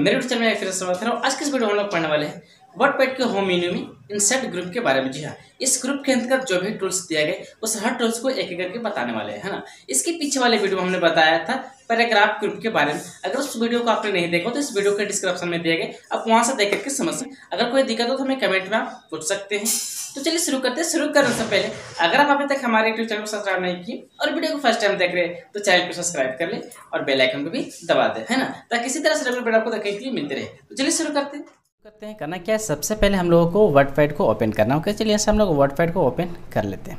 मेरे चैनल में फिर स्वागत है आज के इस वीडियो हम लोग पढ़ने वाले हैं वर्ड पैड के होम मेन्यू में इंसर्ट ग्रुप के बारे में जी हाँ इस ग्रुप के अंतर्गत जो भी टूल्स दिया गया उस हर टूल्स को एक एक करके बताने वाले हैं है ना इसके पीछे वाले वीडियो हमने बताया था पैराग्राफ ग्रुप के बारे में अगर उस वीडियो को आपने नहीं देखा तो इस वीडियो के डिस्क्रिप्शन में दिया गया आप वहाँ से देख करके समझ सकते अगर कोई दिक्कत हो तो हमें कमेंट में आप पूछ सकते हैं तो चलिए शुरू करते हैं शुरू करने से पहले अगर आप अभी तक हमारे यूट्यूब चैनल को सब्सक्राइब नहीं किए और वीडियो को फर्स्ट टाइम देख रहे हैं तो चैनल को सब्सक्राइब कर ले और बेल आइकन को भी दबा दे है ना ताकि किसी तरह से रेगुलर वीडियो आपको देखने के लिए मिलते रहे तो चलिए शुरू करते हैं करते हैं करना क्या है सबसे पहले हम लोगों को वर्ड फाइट को ओपन करना होगा चलिए ऐसे हम लोग वर्ड को ओपन कर लेते हैं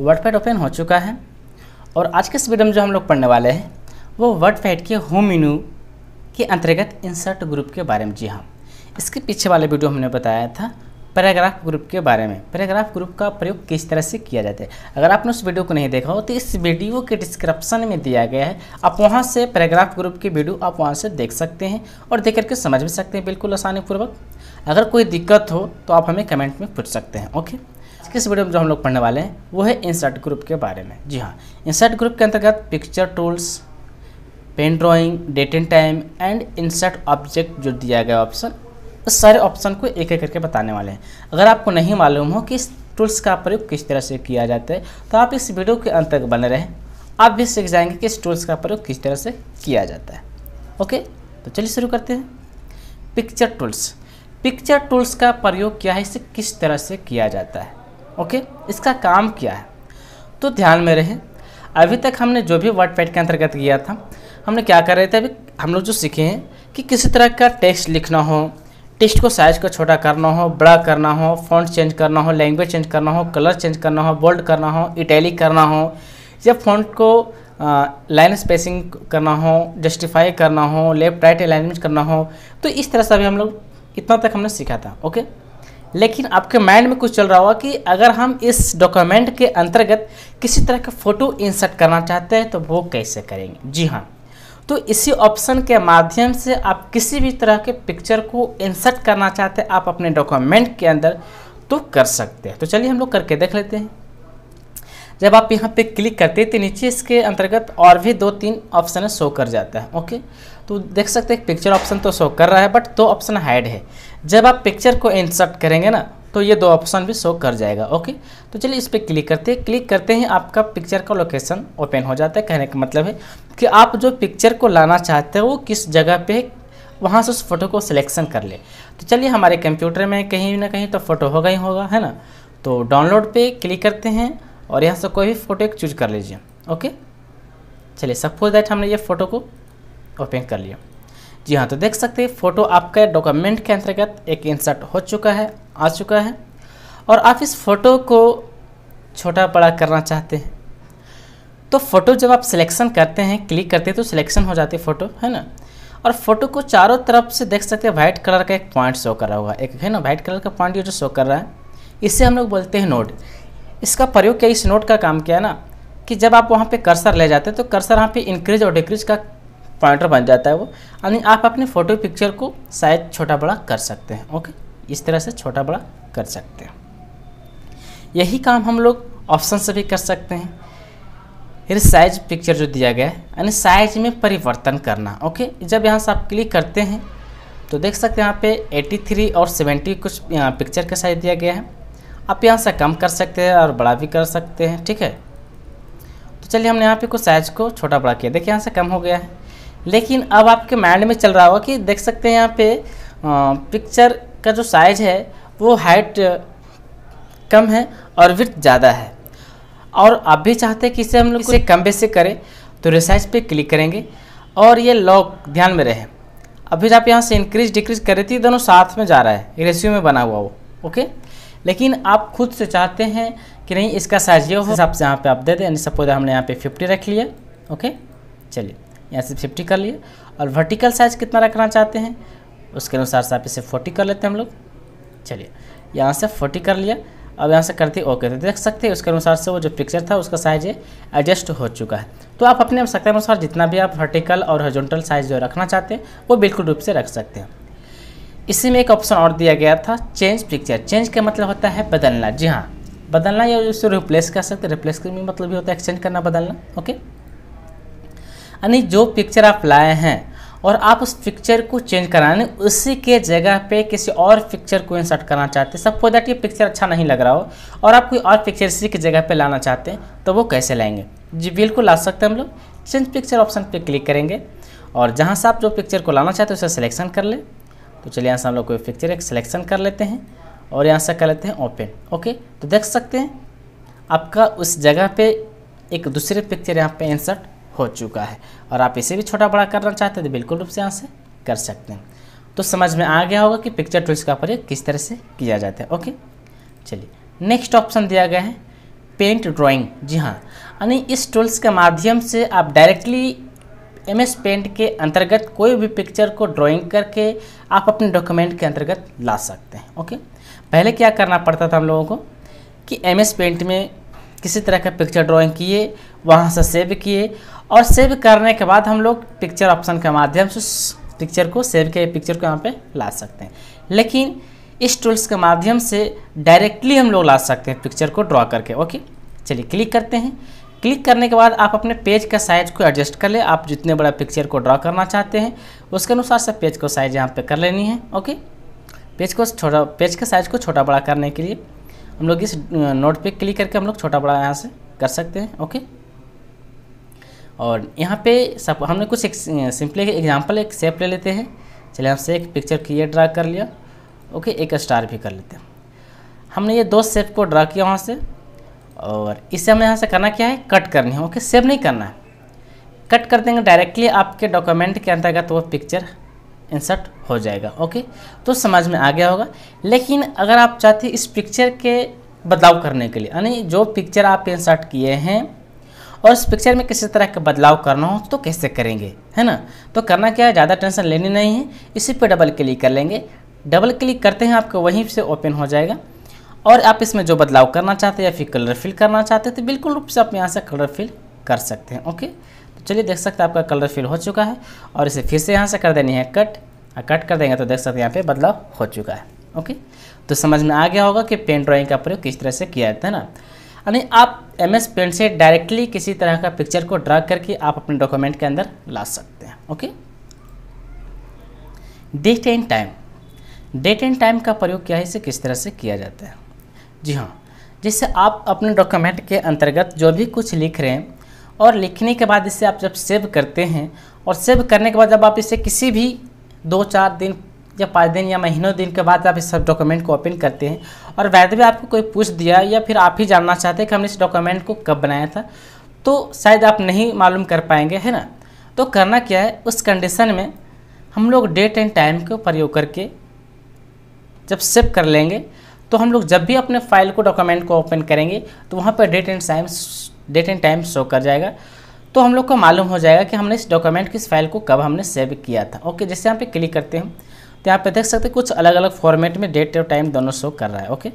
वर्ड फाइट ओपन हो चुका है और आज के इस वीडियो में जो हम लोग पढ़ने वाले हैं वो वर्ड फाइट के होम मेनू के अंतर्गत इंसर्ट ग्रुप के बारे में जी हाँ इसके पीछे वाले वीडियो हमने बताया था पैराग्राफ ग्रुप के बारे में पैराग्राफ ग्रुप का प्रयोग किस तरह से किया जाता है अगर आपने उस वीडियो को नहीं देखा हो तो इस वीडियो के डिस्क्रिप्शन में दिया गया है आप वहाँ से पैराग्राफ ग्रुप की वीडियो आप वहाँ से देख सकते हैं और देख करके समझ भी सकते हैं बिल्कुल आसानीपूर्वक अगर कोई दिक्कत हो तो आप हमें कमेंट में पूछ सकते हैं ओके किस वीडियो में जो हम लोग पढ़ने वाले हैं वो है इंसर्ट ग्रुप के बारे में जी हाँ इंसर्ट ग्रुप के अंतर्गत picture tools pen drawing date and time and insert object जो दिया गया ऑप्शन तो सारे ऑप्शन को एक एक करके बताने वाले हैं अगर आपको नहीं मालूम हो कि इस टूल्स का प्रयोग किस तरह से किया जाता है तो आप इस वीडियो के अंत तक बने रहें आप भी सीख जाएंगे कि इस टूल्स का प्रयोग किस तरह से किया जाता है ओके तो चलिए शुरू करते हैं पिक्चर टूल्स पिक्चर टूल्स का प्रयोग क्या है इसे किस तरह से किया जाता है ओके इसका काम क्या है तो ध्यान में रहें अभी तक हमने जो भी वर्ड पैड के अंतर्गत किया था हमने क्या कर रहे थे अभी हम लोग जो सीखे हैं कि किसी तरह का टेक्स्ट लिखना हो टेक्स्ट को साइज को छोटा करना हो बड़ा करना हो फॉन्ट चेंज करना हो लैंग्वेज चेंज करना हो कलर चेंज करना हो बोल्ड करना हो इटैलिक करना हो या फॉन्ट को लाइन स्पेसिंग करना हो जस्टिफाई करना हो लेफ्ट राइट अलाइनमेंट करना हो तो इस तरह से भी हम लोग इतना तक हमने सीखा था ओके लेकिन आपके माइंड में कुछ चल रहा होगा कि अगर हम इस डॉक्यूमेंट के अंतर्गत किसी तरह का फ़ोटो इंसर्ट करना चाहते हैं तो वो कैसे करेंगे जी हाँ तो इसी ऑप्शन के माध्यम से आप किसी भी तरह के पिक्चर को इंसर्ट करना चाहते हैं आप अपने डॉक्यूमेंट के अंदर तो कर सकते हैं तो चलिए हम लोग करके देख लेते हैं जब आप यहाँ पे क्लिक करते हैं तो नीचे इसके अंतर्गत और भी दो तीन ऑप्शन शो कर जाता है ओके तो देख सकते हैं पिक्चर ऑप्शन तो शो कर रहा है बट दो ऑप्शन हाइड है जब आप पिक्चर को इंसर्ट करेंगे ना तो ये दो ऑप्शन भी शो कर जाएगा ओके तो चलिए इस पर क्लिक करते हैं क्लिक करते ही आपका पिक्चर का लोकेशन ओपन हो जाता है कहने का मतलब है कि आप जो पिक्चर को लाना चाहते हो वो किस जगह पे वहाँ से उस फोटो को सिलेक्शन कर ले तो चलिए हमारे कंप्यूटर में कहीं ना कहीं तो फ़ोटो होगा ही होगा है ना तो डाउनलोड पे क्लिक करते हैं और यहाँ से कोई भी फ़ोटो एक चूज कर लीजिए ओके चलिए सपोज दैट हमने ये फ़ोटो को ओपन कर लिया जी हाँ तो देख सकते हैं फ़ोटो आपका डॉक्यूमेंट के अंतर्गत एक इंसर्ट हो चुका है आ चुका है और आप इस फ़ोटो को छोटा बड़ा करना चाहते हैं तो फ़ोटो जब आप सिलेक्शन करते हैं क्लिक करते हैं तो सिलेक्शन हो जाती है फ़ोटो है ना और फ़ोटो को चारों तरफ से देख सकते हैं वाइट कलर का एक पॉइंट शो कर रहा हुआ एक है ना वाइट कलर का पॉइंट जो शो कर रहा है इससे हम लोग बोलते हैं नोट इसका प्रयोग क्या इस नोट का काम क्या है ना कि जब आप वहाँ पे कर्सर ले जाते हैं तो कर्सर वहाँ पे इंक्रीज और डिक्रीज का पॉइंटर बन जाता है वो यानी आप अपने फ़ोटो पिक्चर को साइज छोटा बड़ा कर सकते हैं ओके इस तरह से छोटा बड़ा कर सकते हैं यही काम हम लोग ऑप्शन से भी कर सकते हैं फिर साइज पिक्चर जो दिया गया है यानी साइज में परिवर्तन करना ओके जब यहाँ से आप क्लिक करते हैं तो देख सकते हैं यहाँ पर 83 और 70 कुछ पिक्चर का साइज दिया गया है आप यहाँ से कम कर सकते हैं और बड़ा भी कर सकते हैं ठीक है तो चलिए हमने यहाँ पे कुछ साइज को छोटा बड़ा किया देखिए यहाँ से कम हो गया है लेकिन अब आपके माइंड में चल रहा होगा कि देख सकते हैं यहाँ पे पिक्चर का जो साइज है वो हाइट कम है और विथ ज़्यादा है और आप भी चाहते हैं कि इसे हम लोग इसे कम बेस से करें तो रिसाइज पे क्लिक करेंगे और ये लॉक ध्यान में रहे अभी आप यहाँ से इंक्रीज डिक्रीज कर रही थी दोनों साथ में जा रहा है रेशियो में बना हुआ वो ओके लेकिन आप खुद से चाहते हैं कि नहीं इसका साइज ये हो हिसाब से यहाँ पर आप दे दें सपोज हमने यहाँ पर फिफ्टी रख लिया ओके चलिए यहाँ से फिफ्टी कर लिए और वर्टिकल साइज कितना रखना चाहते हैं उसके अनुसार से आप इसे फोर्टी कर लेते हैं हम लोग चलिए यहाँ से फोर्टी कर लिया अब यहाँ से करते ओके तो देख सकते हैं उसके अनुसार से वो जो पिक्चर था उसका साइज एडजस्ट हो चुका है तो आप अपने आवश्यकता अनुसार जितना भी आप वर्टिकल और हॉरिजॉन्टल साइज जो रखना चाहते हैं वो बिल्कुल रूप से रख सकते हैं इसी में एक ऑप्शन और दिया गया था चेंज पिक्चर चेंज का मतलब होता है बदलना जी हाँ बदलना या उससे रिप्लेस कर सकते रिप्लेस का मतलब भी होता है एक्सचेंज करना बदलना ओके यानी जो पिक्चर आप लाए हैं और आप उस पिक्चर को चेंज कराने उसी के जगह पे किसी और पिक्चर को इंसर्ट करना चाहते हैं सपोज दैट ये पिक्चर अच्छा नहीं लग रहा हो और आप कोई और पिक्चर इसी की जगह पे लाना चाहते हैं तो वो कैसे लाएंगे जी बिल्कुल ला सकते हैं हम लोग चेंज पिक्चर ऑप्शन पर क्लिक करेंगे और जहाँ से आप जो पिक्चर को लाना चाहते हैं उसे सिलेक्शन कर लें तो चलिए यहाँ से हम लोग कोई पिक्चर एक सिलेक्शन कर लेते हैं और यहाँ से कर लेते हैं ओपन ओके तो देख सकते हैं आपका उस जगह पर एक दूसरे पिक्चर यहाँ पे इंसर्ट हो चुका है और आप इसे भी छोटा बड़ा करना चाहते हैं तो बिल्कुल रूप से यहाँ से कर सकते हैं तो समझ में आ गया होगा कि पिक्चर टूल्स का प्रयोग किस तरह से किया जाता है ओके चलिए नेक्स्ट ऑप्शन दिया गया है पेंट ड्राइंग जी हाँ यानी इस टूल्स के माध्यम से आप डायरेक्टली एम एस पेंट के अंतर्गत कोई भी पिक्चर को ड्राइंग करके आप अपने डॉक्यूमेंट के अंतर्गत ला सकते हैं ओके पहले क्या करना पड़ता था हम लोगों को कि एम एस पेंट में किसी तरह का पिक्चर ड्राइंग किए वहाँ से सेव किए और सेव करने के बाद हम लोग पिक्चर ऑप्शन के माध्यम से पिक्चर को सेव के पिक्चर को यहाँ पे ला सकते हैं लेकिन इस टूल्स के माध्यम से डायरेक्टली हम लोग ला सकते हैं पिक्चर को ड्रॉ करके ओके चलिए क्लिक करते हैं क्लिक करने के बाद आप अपने पेज का साइज को एडजस्ट कर ले आप जितने बड़ा पिक्चर को ड्रॉ करना चाहते हैं उसके अनुसार से पेज को साइज यहाँ पर कर लेनी है ओके पेज को छोटा पेज के साइज को छोटा बड़ा करने के लिए हम लोग इस नोट uh, पे क्लिक करके हम लोग छोटा बड़ा यहाँ से कर सकते हैं ओके और यहाँ पे सब हमने कुछ एक सिंपली एग्जाम्पल एक सेप ले लेते हैं चलिए हमसे एक पिक्चर क्रिएट ड्रा कर लिया ओके एक स्टार भी कर लेते हैं हमने ये दो सेप को ड्रा किया वहाँ से और इसे हमें यहाँ से करना क्या है कट करनी है ओके सेव नहीं करना है कट कर देंगे डायरेक्टली आपके डॉक्यूमेंट के अंतर्गत वो पिक्चर इंसर्ट हो जाएगा ओके तो समझ में आ गया होगा लेकिन अगर आप चाहते इस पिक्चर के बदलाव करने के लिए यानी जो पिक्चर आप इंसर्ट किए हैं और इस पिक्चर में किसी तरह का बदलाव करना हो तो कैसे करेंगे है ना तो करना क्या है ज़्यादा टेंशन लेनी नहीं है इसी पर डबल क्लिक कर लेंगे डबल क्लिक करते हैं आपको वहीं से ओपन हो जाएगा और आप इसमें जो बदलाव करना चाहते हैं या फिर कलर फिल करना चाहते हैं तो बिल्कुल रूप से आप यहाँ से कलर फिल कर सकते हैं ओके तो चलिए देख सकते हैं आपका कलर फिल हो चुका है और इसे फिर से यहाँ से कर देनी है कट और कट कर देंगे तो देख सकते हैं यहाँ पे बदलाव हो चुका है ओके तो समझ में आ गया होगा कि पेन ड्राइंग का प्रयोग किस तरह से किया जाता है ना यानी आप एम एस पेंट से डायरेक्टली किसी तरह का पिक्चर को ड्रा करके आप अपने डॉक्यूमेंट के अंदर ला सकते हैं okay date and time date and time का प्रयोग क्या है इसे किस तरह से किया जाता है जी हाँ जिससे आप अपने डॉक्यूमेंट के अंतर्गत जो भी कुछ लिख रहे हैं और लिखने के बाद इसे आप जब सेव करते हैं और सेव करने के बाद जब आप इसे किसी भी दो चार दिन या पाँच दिन या महीनों दिन के बाद आप इस सब डॉक्यूमेंट को ओपन करते हैं और वैध भी आपको कोई पूछ दिया या फिर आप ही जानना चाहते हैं कि हमने इस डॉक्यूमेंट को कब बनाया था तो शायद आप नहीं मालूम कर पाएंगे है ना तो करना क्या है उस कंडीशन में हम लोग डेट एंड टाइम को प्रयोग करके जब सेव कर लेंगे तो हम लोग जब भी अपने फाइल को डॉक्यूमेंट को ओपन करेंगे तो वहाँ पर date and time date and time show कर जाएगा तो हम लोग को मालूम हो जाएगा कि हमने इस डॉक्यूमेंट की इस फाइल को कब हमने सेव किया था ओके जैसे यहाँ पे क्लिक करते हैं तो यहाँ पे देख सकते हैं कुछ अलग अलग फॉर्मेट में डेट और टाइम दोनों शो कर रहा है ओके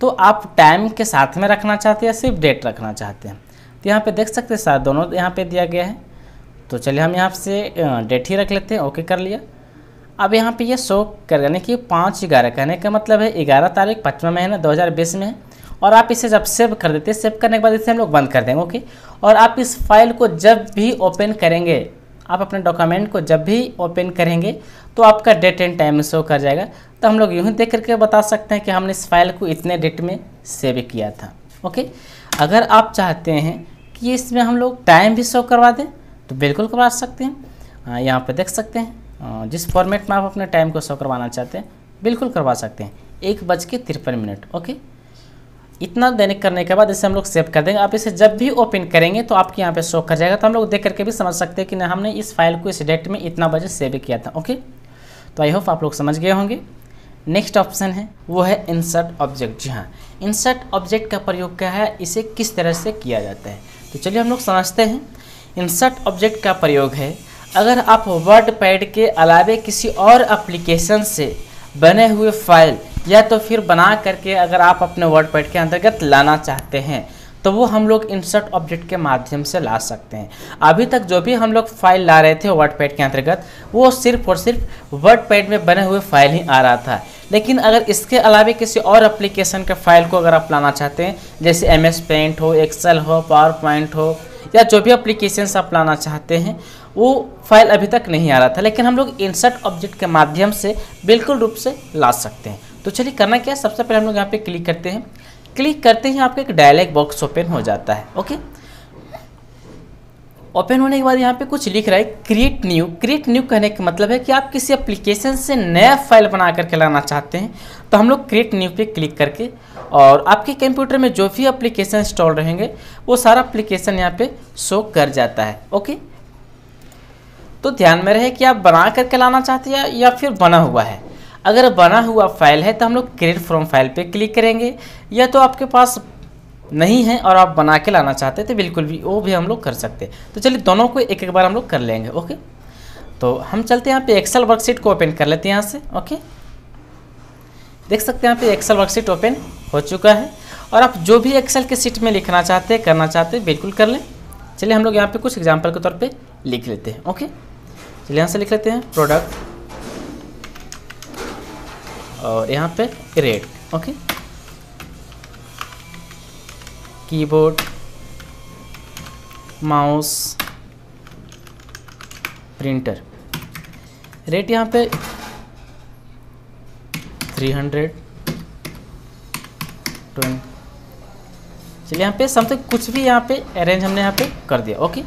तो आप टाइम के साथ में रखना चाहते हैं या सिर्फ डेट रखना चाहते हैं तो यहाँ पे देख सकते हैं साथ दोनों यहाँ पे दिया गया है तो चलिए हम यहाँ से डेट ही रख लेते हैं ओके कर लिया अब यहाँ पे ये यह शो कर यानी कि पाँच ग्यारह कहने का मतलब है ग्यारह तारीख पचवा महीना दो हज़ार बीस में है और आप इसे जब सेव कर देते हैं सेव करने के बाद इसे हम लोग बंद कर देंगे ओके और आप इस फाइल को जब भी ओपन करेंगे आप अपने डॉक्यूमेंट को जब भी ओपन करेंगे तो आपका डेट एंड टाइम शो कर जाएगा तो हम लोग यूँ ही देख करके बता सकते हैं कि हमने इस फाइल को इतने डेट में सेव किया था ओके अगर आप चाहते हैं कि इसमें हम लोग टाइम भी शो करवा दें तो बिल्कुल करवा सकते हैं हाँ, यहाँ पर देख सकते हैं जिस फॉर्मेट में आप अपने टाइम को शो करवाना चाहते हैं बिल्कुल करवा सकते हैं एक बज के तिरपन मिनट ओके इतना देने करने के बाद इसे हम लोग सेव कर देंगे आप इसे जब भी ओपन करेंगे तो आपके यहाँ पे शो कर जाएगा तो हम लोग देख करके भी समझ सकते हैं कि ना हमने इस फाइल को इस डेट में इतना बजे सेव किया था ओके तो आई होप आप लोग समझ गए होंगे नेक्स्ट ऑप्शन है वो है इंसर्ट ऑब्जेक्ट जी हाँ इंसर्ट ऑब्जेक्ट का प्रयोग क्या है इसे किस तरह से किया जाता है तो चलिए हम लोग समझते हैं इंसर्ट ऑब्जेक्ट का प्रयोग है अगर आप वर्ड पैड के अलावे किसी और अप्लीकेशन से बने हुए फाइल या तो फिर बना करके अगर आप अपने वर्ड पैड के अंतर्गत लाना चाहते हैं तो वो हम लोग इंसर्ट ऑब्जेक्ट के माध्यम से ला सकते हैं अभी तक जो भी हम लोग फाइल ला रहे थे वर्ड पैड के अंतर्गत वो सिर्फ और सिर्फ वर्ड पैड में बने हुए फाइल ही आ रहा था लेकिन अगर इसके अलावा किसी और एप्लीकेशन के फाइल को अगर आप लाना चाहते हैं जैसे एम एस पेंट हो एक्सेल हो पावर पॉइंट हो या जो भी अप्लीकेशन आप लाना चाहते हैं वो फाइल अभी तक नहीं आ रहा था लेकिन हम लोग इंसर्ट ऑब्जेक्ट के माध्यम से बिल्कुल रूप से ला सकते हैं तो चलिए करना क्या है सबसे पहले हम लोग यहाँ पे क्लिक करते हैं क्लिक करते ही आपका एक डायलॉग बॉक्स ओपन हो जाता है ओके ओपन होने के बाद यहाँ पे कुछ लिख रहा है क्रिएट न्यू क्रिएट न्यू कहने का मतलब है कि आप किसी एप्लीकेशन से नया फाइल बना करके लाना चाहते हैं तो हम लोग क्रिएट न्यू पे क्लिक करके और आपके कंप्यूटर में जो भी एप्लीकेशन इंस्टॉल रहेंगे वो सारा एप्लीकेशन यहाँ पे शो कर जाता है ओके तो ध्यान में रहे कि आप बना करके लाना चाहते हैं या फिर बना हुआ है अगर बना हुआ फाइल है तो हम लोग क्रिएट फ्रॉम फाइल पे क्लिक करेंगे या तो आपके पास नहीं है और आप बना के लाना चाहते हैं तो बिल्कुल भी वो भी हम लोग कर सकते हैं तो चलिए दोनों को एक एक बार हम लोग कर लेंगे ओके तो हम चलते हैं यहाँ पे एक्सेल वर्कशीट को ओपन कर लेते हैं यहाँ से ओके देख सकते हैं यहाँ पे एक्सेल वर्कशीट ओपन हो चुका है और आप जो भी एक्सेल के सीट में लिखना चाहते हैं करना चाहते हैं बिल्कुल कर लें चलिए हम लोग यहाँ पे कुछ एग्जाम्पल के तौर पर लिख लेते हैं ओके चलिए यहाँ से लिख लेते हैं प्रोडक्ट और यहाँ पे रेड okay keyboard mouse printer rate यहाँ पे 300 चलिए यहाँ पे समथिंग कुछ भी यहाँ पे अरेंज हमने यहाँ पे कर दिया ओके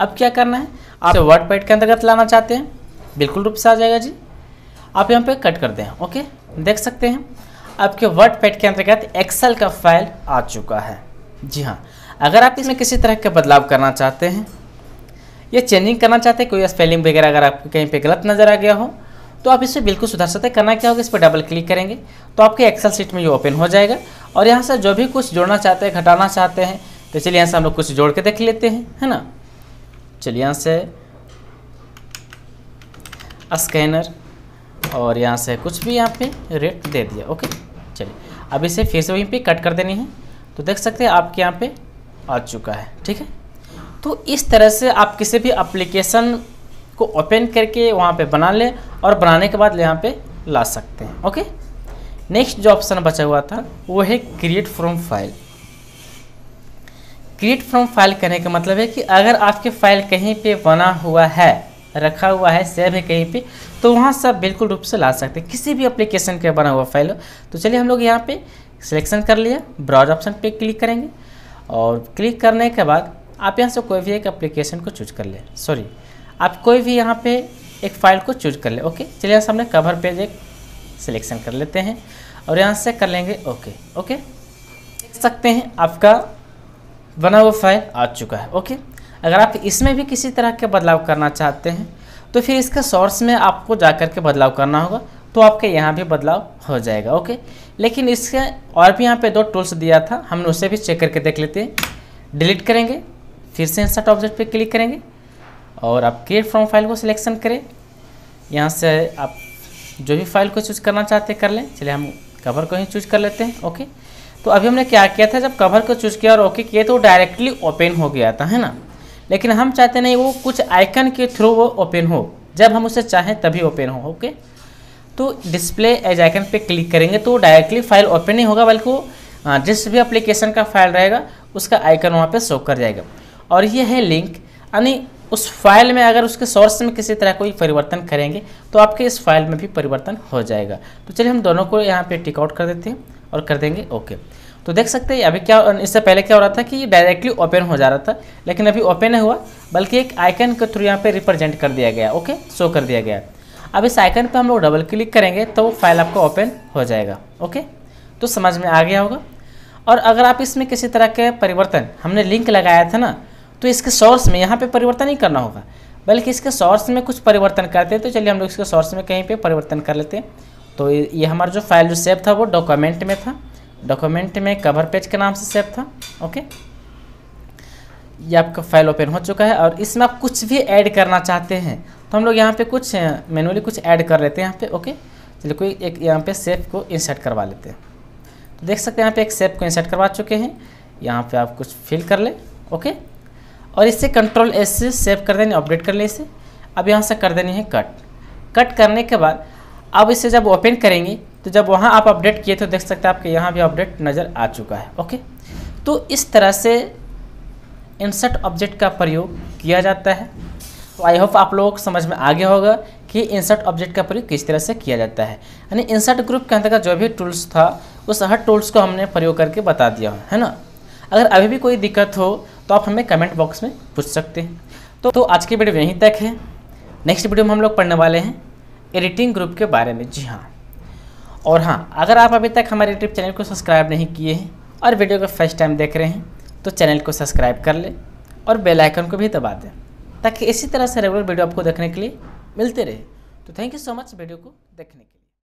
अब क्या करना है आप वर्ड पैड के अंतर्गत लाना चाहते हैं बिल्कुल रूप से आ जाएगा जी आप यहाँ पे कट कर दें ओके देख सकते हैं आपके वर्ड पैड के अंतर्गत एक्सेल का फाइल आ चुका है जी हाँ अगर आप इसमें किसी तरह के बदलाव करना चाहते हैं या चेंजिंग करना चाहते हैं कोई स्पेलिंग वगैरह अगर आपको कहीं पे गलत नज़र आ गया हो तो आप इसे बिल्कुल सुधार सकते हैं करना क्या होगा इस पर डबल क्लिक करेंगे तो आपके एक्सेल सीट में ये ओपन हो जाएगा और यहाँ से जो भी कुछ जोड़ना चाहते हैं घटाना चाहते हैं तो चलिए यहाँ से हम लोग कुछ जोड़ के देख लेते हैं है ना चलिए यहाँ से स्कैनर और यहाँ से कुछ भी यहाँ पे रेट दे दिया ओके चलिए अब इसे फिर से वहीं पे कट कर देनी है तो देख सकते हैं आपके यहाँ पे आ चुका है ठीक है तो इस तरह से आप किसी भी अप्लीकेशन को ओपन करके वहाँ पे बना लें और बनाने के बाद यहाँ पे ला सकते हैं ओके नेक्स्ट जो ऑप्शन बचा हुआ था वो है create from file create from file करने का मतलब है कि अगर आपके फाइल कहीं पर बना हुआ है रखा हुआ है सेव है कहीं पे तो वहाँ से आप बिल्कुल रूप से ला सकते हैं किसी भी अप्लीकेशन का बना हुआ फाइल हो तो चलिए हम लोग यहाँ पर सिलेक्शन कर लिया ब्राउज ऑप्शन पर क्लिक करेंगे और क्लिक करने के बाद आप यहाँ से कोई भी एक अप्लीकेशन को चूज कर लें सॉरी आप कोई भी यहाँ पे एक फ़ाइल को चूज कर लें ओके चलिए यहाँ से हमने कवर पेज एक सिलेक्शन कर लेते हैं और यहाँ से कर लेंगे ओके ओके देख सकते हैं आपका बना हुआ फाइल आ चुका है ओके अगर आप इसमें भी किसी तरह के बदलाव करना चाहते हैं तो फिर इसके सोर्स में आपको जा कर के बदलाव करना होगा तो आपके यहाँ भी बदलाव हो जाएगा ओके लेकिन इसके और भी यहाँ पे दो टूल्स दिया था हमने उसे भी चेक करके देख लेते हैं डिलीट करेंगे फिर से इंसर्ट ऑब्जेक्ट पे क्लिक करेंगे और आप क्रिएट फ्रॉम फाइल को सिलेक्शन करें यहाँ से आप जो भी फाइल को चूज करना चाहते कर लें चलिए हम कवर को ही चूज कर लेते हैं ओके तो अभी हमने क्या किया था जब कवर को चूज किया और ओके किए तो डायरेक्टली ओपन हो गया था है ना लेकिन हम चाहते नहीं वो कुछ आइकन के थ्रू वो ओपन हो जब हम उसे चाहें तभी ओपन हो ओके तो डिस्प्ले एज आइकन पे क्लिक करेंगे तो डायरेक्टली फाइल ओपन नहीं होगा बल्कि वो हाँ, जिस भी अप्लीकेशन का फाइल रहेगा उसका आइकन वहाँ पर शो कर जाएगा और ये है लिंक यानी उस फाइल में अगर उसके सोर्स में किसी तरह कोई परिवर्तन करेंगे तो आपके इस फाइल में भी परिवर्तन हो जाएगा तो चलिए हम दोनों को यहाँ पे टिकआउट कर देते हैं और कर देंगे ओके तो देख सकते हैं अभी क्या इससे पहले क्या हो रहा था कि डायरेक्टली ओपन हो जा रहा था लेकिन अभी ओपन नहीं हुआ बल्कि एक आइकन के थ्रू यहाँ पे रिप्रेजेंट कर दिया गया ओके शो कर दिया गया अब इस आइकन पर हम लोग डबल क्लिक करेंगे तो वो फाइल आपका ओपन हो जाएगा ओके तो समझ में आ गया होगा और अगर आप इसमें किसी तरह के परिवर्तन हमने लिंक लगाया था ना तो इसके सोर्स में यहाँ पर परिवर्तन ही करना होगा बल्कि इसके सोर्स में कुछ परिवर्तन करते हैं तो चलिए हम लोग इसके सोर्स में कहीं पर परिवर्तन कर लेते हैं तो ये हमारा जो फाइल जो सेव था वो डॉक्यूमेंट में था डॉक्यूमेंट में कवर पेज के नाम से सेव था ओके ये आपका फाइल ओपन हो चुका है और इसमें आप कुछ भी ऐड करना चाहते हैं तो हम लोग यहाँ पे कुछ मैनुअली कुछ ऐड कर लेते हैं यहाँ पे ओके चलिए कोई एक यहाँ पे सेफ को इंसर्ट करवा लेते हैं तो देख सकते हैं यहाँ पे एक सेफ को इंसर्ट करवा चुके हैं यहाँ पे आप कुछ फिल कर लें ओके और इससे कंट्रोल एस से सेव कर देनी अपडेट कर लें इसे अब यहाँ से कर देनी है कट कट करने के बाद अब इसे जब ओपन करेंगे तो जब वहाँ आप अपडेट किए तो देख सकते हैं आपके यहाँ भी अपडेट नज़र आ चुका है ओके तो इस तरह से इंसर्ट ऑब्जेक्ट का प्रयोग किया जाता है तो आई होप आप लोगों को समझ में आगे होगा कि इंसर्ट ऑब्जेक्ट का प्रयोग किस तरह से किया जाता है यानी इंसर्ट ग्रुप के अंतर्गत जो भी टूल्स था उस हर टूल्स को हमने प्रयोग करके बता दिया है ना अगर अभी भी कोई दिक्कत हो तो आप हमें कमेंट बॉक्स में पूछ सकते हैं तो, तो आज की वीडियो यहीं तक है नेक्स्ट वीडियो में हम लोग पढ़ने वाले हैं एडिटिंग ग्रुप के बारे में जी हाँ और हाँ अगर आप अभी तक हमारे यूट्यूब चैनल को सब्सक्राइब नहीं किए हैं और वीडियो को फर्स्ट टाइम देख रहे हैं तो चैनल को सब्सक्राइब कर लें और बेल आइकन को भी दबा दें ताकि इसी तरह से रेगुलर वीडियो आपको देखने के लिए मिलते रहे तो thank you so much video को देखने के लिए